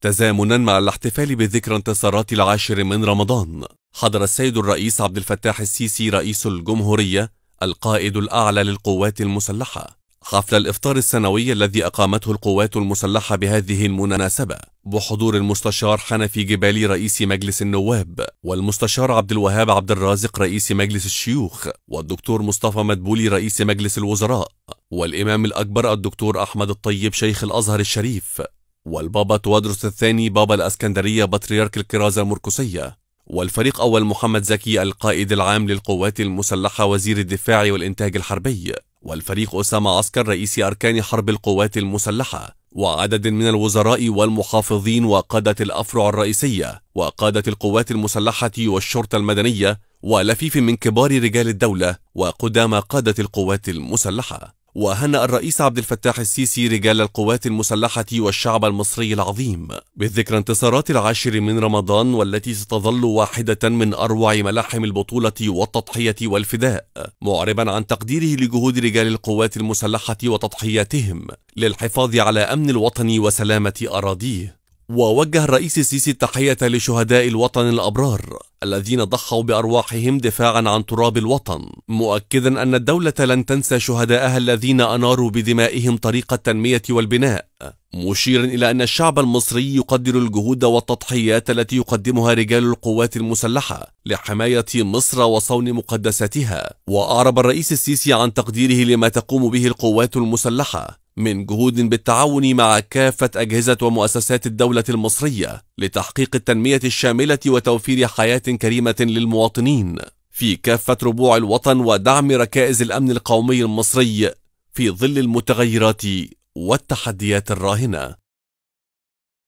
تزامنا مع الاحتفال بذكرى انتصارات العاشر من رمضان حضر السيد الرئيس عبد الفتاح السيسي رئيس الجمهورية القائد الأعلى للقوات المسلحة حفل الإفطار السنوي الذي أقامته القوات المسلحة بهذه المناسبة بحضور المستشار حنفي جبالي رئيس مجلس النواب والمستشار عبد الوهاب عبد الرازق رئيس مجلس الشيوخ والدكتور مصطفى مدبولي رئيس مجلس الوزراء والإمام الأكبر الدكتور أحمد الطيب شيخ الأزهر الشريف والبابا توادرس الثاني بابا الأسكندرية بطريرك الكرازة المركوسية والفريق أول محمد زكي القائد العام للقوات المسلحة وزير الدفاع والإنتاج الحربي والفريق أسامة عسكر رئيس أركان حرب القوات المسلحة وعدد من الوزراء والمحافظين وقادة الأفرع الرئيسية وقادة القوات المسلحة والشرطة المدنية ولفيف من كبار رجال الدولة وقدامى قادة القوات المسلحة وهنأ الرئيس عبد الفتاح السيسي رجال القوات المسلحة والشعب المصري العظيم بالذكرى انتصارات العاشر من رمضان والتي ستظل واحدة من أروع ملاحم البطولة والتضحية والفداء معربا عن تقديره لجهود رجال القوات المسلحة وتضحياتهم للحفاظ على أمن الوطن وسلامة أراضيه ووجه الرئيس السيسي التحية لشهداء الوطن الأبرار الذين ضحوا بأرواحهم دفاعا عن تراب الوطن مؤكدا أن الدولة لن تنسى شهدائها الذين أناروا بدمائهم طريق التنمية والبناء مشيرا إلى أن الشعب المصري يقدر الجهود والتضحيات التي يقدمها رجال القوات المسلحة لحماية مصر وصون مقدساتها وأعرب الرئيس السيسي عن تقديره لما تقوم به القوات المسلحة من جهود بالتعاون مع كافة أجهزة ومؤسسات الدولة المصرية لتحقيق التنمية الشاملة وتوفير حياة كريمة للمواطنين في كافة ربوع الوطن ودعم ركائز الأمن القومي المصري في ظل المتغيرات والتحديات الراهنة